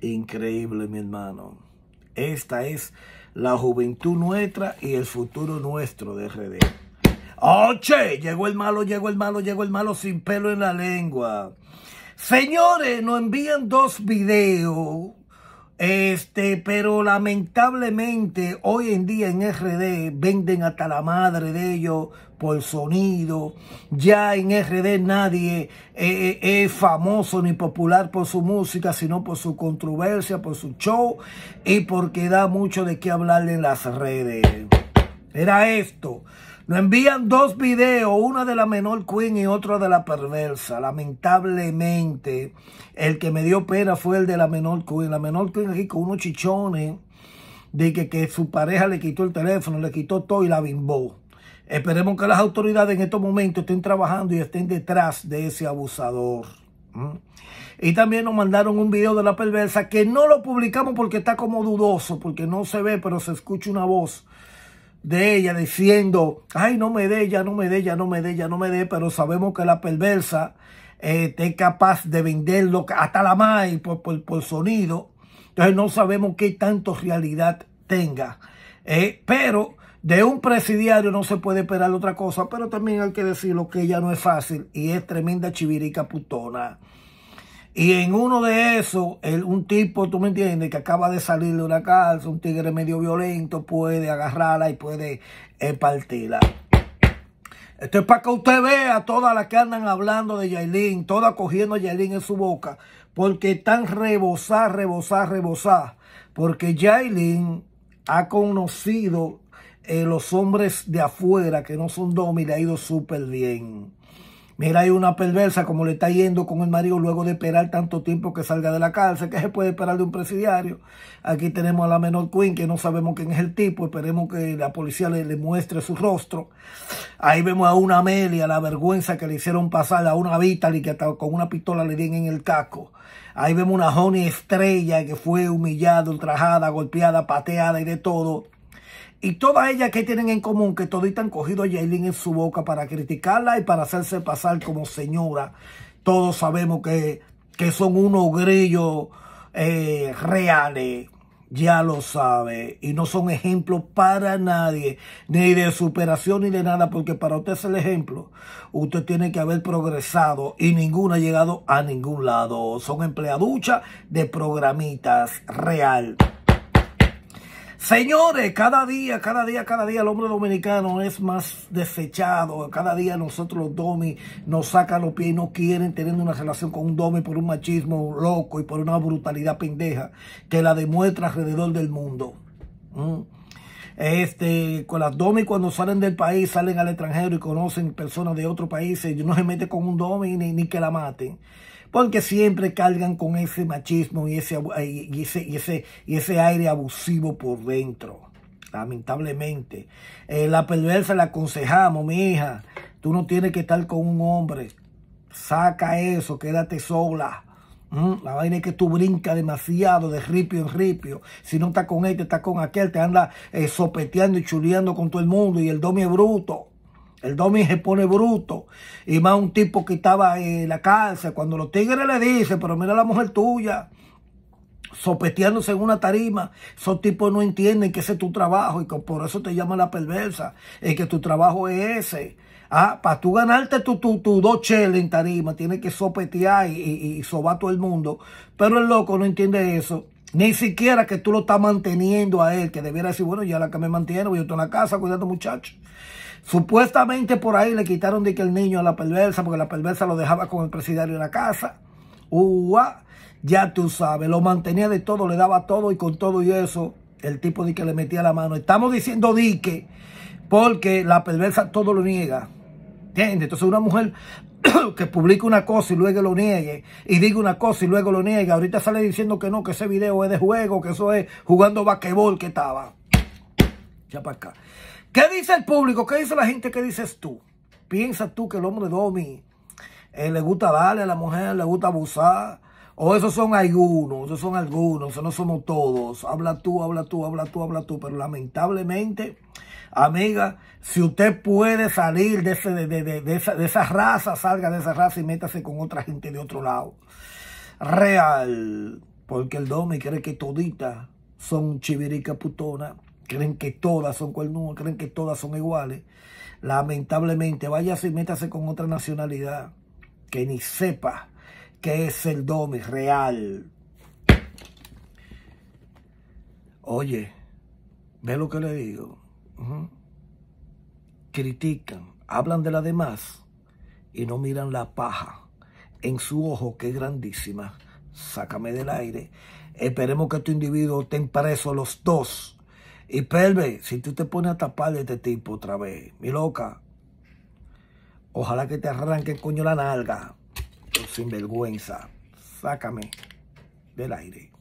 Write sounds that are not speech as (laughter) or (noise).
Increíble, mi hermano. Esta es la juventud nuestra y el futuro nuestro de RD. ¡Oche! Oh, llegó el malo, llegó el malo, llegó el malo sin pelo en la lengua. Señores, nos envían dos videos este, pero lamentablemente hoy en día en RD venden hasta la madre de ellos por sonido. Ya en RD nadie eh, eh, es famoso ni popular por su música, sino por su controversia, por su show y porque da mucho de qué hablarle en las redes. Era esto. Nos envían dos videos, una de la menor queen y otro de la perversa. Lamentablemente, el que me dio pena fue el de la menor queen. La menor queen aquí con unos chichones de que, que su pareja le quitó el teléfono, le quitó todo y la bimbó. Esperemos que las autoridades en estos momentos estén trabajando y estén detrás de ese abusador. ¿Mm? Y también nos mandaron un video de la perversa que no lo publicamos porque está como dudoso, porque no se ve, pero se escucha una voz de ella diciendo, ay, no me dé, ya no me dé, ya no me dé, ya no me dé, pero sabemos que la perversa eh, es capaz de venderlo hasta la más por, por, sonido. Entonces no sabemos qué tanto realidad tenga. Eh, pero de un presidiario no se puede esperar otra cosa, pero también hay que decirlo que ella no es fácil y es tremenda chivirica putona. Y en uno de esos, un tipo, tú me entiendes, que acaba de salir de una cárcel, un tigre medio violento, puede agarrarla y puede eh, partirla. Esto es para que usted vea todas las que andan hablando de Yailin, todas cogiendo a Yailin en su boca, porque están rebosadas, rebosadas, rebosadas. Porque Yailin ha conocido eh, los hombres de afuera que no son dos y le ha ido súper bien. Mira, hay una perversa como le está yendo con el marido luego de esperar tanto tiempo que salga de la cárcel. ¿Qué se puede esperar de un presidiario? Aquí tenemos a la menor Queen, que no sabemos quién es el tipo. Esperemos que la policía le, muestre su rostro. Ahí vemos a una Amelia, la vergüenza que le hicieron pasar a una Vitaly, que hasta con una pistola le dieron en el casco. Ahí vemos una Honey Estrella que fue humillada, ultrajada, golpeada, pateada y de todo. Y todas ellas que tienen en común que todita han cogido a Yailin en su boca para criticarla y para hacerse pasar como señora. Todos sabemos que, son unos grillos eh, reales. Ya lo sabe. Y no son ejemplos para nadie. Ni de superación ni de nada. Porque para usted es el ejemplo. Usted tiene que haber progresado. Y ninguna ha llegado a ningún lado. Son empleaduchas de programitas real. Señores, cada día, cada día, cada día el hombre dominicano es más desechado. Cada día nosotros los domi nos sacan los pies y no quieren tener una relación con un domi por un machismo loco y por una brutalidad pendeja que la demuestra alrededor del mundo. Mm. este, con las domi cuando salen del país, salen al extranjero y conocen personas de otro país, no se mete con un domi ni que la maten porque siempre cargan con ese machismo y ese, y ese, y ese, aire abusivo por dentro. Lamentablemente. Eh, la perversa la aconsejamos, mi hija. Tú no tienes que estar con un hombre. Saca eso, quédate sola. Mm, la vaina es que tú brincas demasiado de ripio en ripio. Si no estás con este, estás con aquel, te anda eh, sopeteando y chuleando con todo el mundo y el domi bruto. El Domi se pone bruto. Y más un tipo que estaba en la cárcel. Cuando los tigres le dicen, pero mira la mujer tuya, sopeteándose en una tarima, esos tipos no entienden que ese es tu trabajo y por eso te llaman la perversa. Es eh, que tu trabajo es ese. Ah, para tú ganarte tu, tu, dos cheles en tarima, tienes que sopetear y, y, a todo el mundo. Pero el loco no entiende eso. Ni siquiera que tú lo estás manteniendo a él, que debiera decir, bueno, ya la que me mantiene, yo estar en la casa, cuidando muchachos. Supuestamente por ahí le quitaron de que el niño a la perversa, porque la perversa lo dejaba con el presidiario en la casa. ya tú sabes, lo mantenía de todo, le daba todo y con todo y eso, el tipo de que le metía la mano. Estamos diciendo dique, porque la perversa todo lo niega. ¿Entiendes? Entonces una mujer (coughs) que publica una cosa y luego lo niegue, y diga una cosa y luego lo niegue, ahorita sale diciendo que no, que ese video es de juego, que eso es jugando basquetbol que estaba. Ya para acá. ¿Qué dice el público? ¿Qué dice la gente? ¿Qué dices tú? ¿Piensas tú que el hombre domi eh, le gusta darle a la mujer, le gusta abusar? O esos son algunos, esos son algunos, no somos todos. Habla tú, habla tú, habla tú, habla tú. Pero lamentablemente, amiga, si usted puede salir de, esa, raza, salga de esa raza y métase con otra gente de otro lado. Real. Porque el Domi cree que todita son chivirica putona creen que todas son cuernudas, creen que todas son iguales. Lamentablemente, váyase y métase con otra nacionalidad que ni sepa qué es el domi real. Oye, ve lo que le digo. Critican, hablan de la demás y no miran la paja en su ojo que es grandísima. Sácame del aire. Esperemos que este individuo estén presos los dos y Pelve, si tú te pones a tapar de este tipo otra vez, mi loca, ojalá que te arranque coño la nalga, sin vergüenza, sácame del aire.